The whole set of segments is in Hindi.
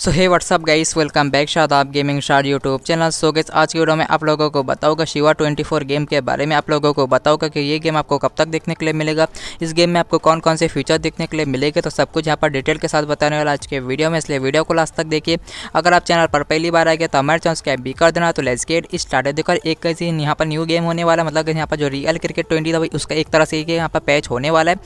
सो hey what's up guys welcome back आप गेमिंग शार यूट्यूब चैनल सो गेस आज की वीडियो में आप लोगों को बताऊंगा शिवा 24 गेम के बारे में आप लोगों को बताऊंगा कि ये गेम आपको कब तक देखने के लिए मिलेगा इस गेम में आपको कौन कौन से फीचर देखने के लिए मिलेगा तो सब कुछ यहाँ पर डिटेल के साथ बताने वाला आज के वीडियो में इसलिए वीडियो को लास्ट तक देखिए अगर आप चैनल पर पहली बार आ गया तो हमारे चैनल स्कैप भी कर देना तो लेट्स गेट स्टार्ट देखो एक कैसे यहाँ पर न्यू गेम होने वाला मतलब यहाँ पर जो रियल क्रिकेट ट्वेंटी था उसका एक तरह से यहाँ पर पैच होने वाला है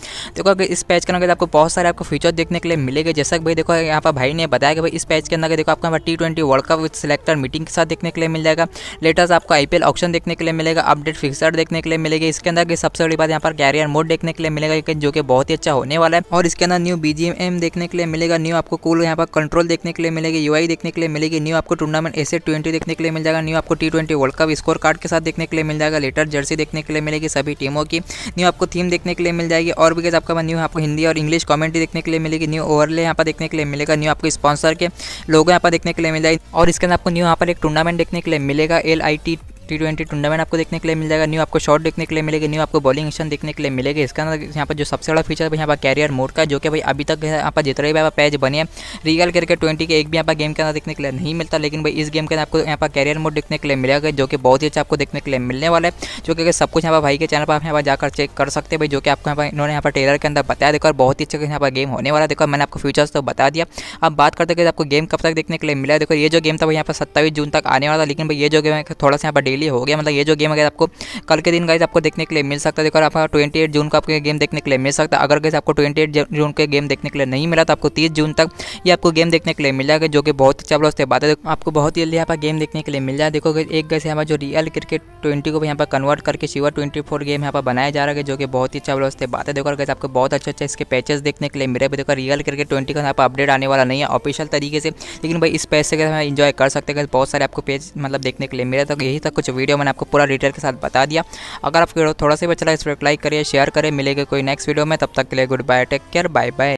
देखो इस पैच के अंदर आपको बहुत सारे आपको फीचर देखने के लिए मिलेगा जैसा कि भाई देखो यहाँ पर भाई ने बताया कि भाई इस पैच के अंदर देखो आपको यहाँ पर T twenty World Cup with selector meeting के साथ देखने के लिए मिल जाएगा लेटेस्ट आपको आई ऑप्शन देखने के लिए मिलेगा अपडेट फिक्सर देखने के लिए मिलेगी इसके अंदर सबसे बड़ी बात यहाँ पर कैरियर मोड देखने के लिए मिलेगा जो कि बहुत ही अच्छा होने वाला है और इसके अंदर न्यू बीजीएम देखने के लिए मिलेगा न्यू आपको कूल यहाँ पर कंट्रोल देखने के लिए मिलेगी यूआई देखने के लिए मिलेगी न्यू आपको टूर्नामेंट एसे ट्वेंटी देखने के लिए मिल जाएगा न्यू आपको T twenty World Cup scorecard के साथ देखने के लिए मिल जाएगा लेटर जर्सी देखने के लिए मिलेगी सभी टीमों की न्यू आपको थीम देखने के लिए मिल जाएगी और भी आपका न्यू आपको हिंदी और इंग्लिश कॉमेंट्री देखने के लिए मिलेगी न्यू ओवरले यहाँ पर देखने के लिए मिलेगा न्यू आपको स्पॉन्सर के लोगों यहाँ पर देखने के लिए मिल जाएगी और इसके अंदर आपको न्यू यहाँ पर एक टूर्नामेंट देखने के लिए मिलेगा एल टी ट्वेंटी टूर्नामेंट आपको देखने के लिए मिल जाएगा न्यू आपको शॉट देखने के लिए मिलेगी न्यू आपको बॉलिंग एक्शन देखने के लिए मिलेगी इसके अंदर यहाँ पर जो सबसे बड़ा फीचर है यहाँ पर कैरियर मोड का जो कि भाई अभी तक यहाँ पर जितने भी पैच बने हैं रियल करके ट्वेंटी के एक भी यहाँ पर गेम के अंदर देखने के लिए नहीं मिलता लेकिन भाई इस गेम के अंदर आपको यहाँ पर कैरियर मोड देखने के लिए मिलेगा जो कि बहुत ही अच्छा आपको देखने के लिए मिलने वाला है जो कि सब कुछ यहाँ पर भाई के चैनल पर आप यहाँ पर जाकर चेक कर सकते हैं भाई जो कि आपको यहाँ पर इन्होंने यहाँ पर टेलर के अंदर बताया देखो और बहुत ही अच्छा यहाँ पर गेम होने वाला देखो मैंने आपको फीचर्स तो बता दिया अब बात करते आपको गेम कब तक देखने के लिए मिला देखो ये जो गेम था यहाँ पर सत्ताईस जून तक आने वाला था लेकिन भाई ये जो गेम थोड़ा सा यहाँ पर डेली हो गया मतलब ये जो गेम अगर आपको कल के दिन गाइज आपको देखने के लिए मिल सकता है देखो आपको ट्वेंटी जून को आपको गेम देखने के लिए मिल सकता है अगर गैस आपको ट्वेंटी जून के गेम देखने के लिए नहीं मिला तो आपको तीस जून तक ये आपको गेम देखने के लिए मिल जाएगा जो कि बहुत अच्छा बोला उसके बाद आपको बहुत जल्दी यहाँ पर गेम देखने के लिए मिल जाए देखो एक गैस यहाँ पर जो रियल क्रिकेट ट्वेंटी को भी यहाँ पर कन्वर्ट करके शिवर ट्वेंटी फोर गेम यहाँ पर बनाया जा रहा है जो कि बहुत ही अच्छा बोला उसके बाद देखो गैस आपको बहुत अच्छे अच्छे इसके पैचेस देखने के लिए मिले देखो रियल क्रिकेट ट्वेंटी का यहाँ पर अपडेट आने वाला नहीं है ऑफिशियल तरीके से लेकिन भाई इस पैसे के हम इन्जॉय कर सकते हैं बहुत सारे आपको पेज मतलब देखने के लिए मिले तो यही तक कुछ कुछ वीडियो मैंने आपको पूरा डिटेल के साथ बता दिया अगर आपको थोड़ा सा भी अच्छा लगा इस वीडियो को लाइक करिए शेयर करें मिलेगा कोई नेक्स्ट वीडियो में तब तक के लिए goodbye take care bye bye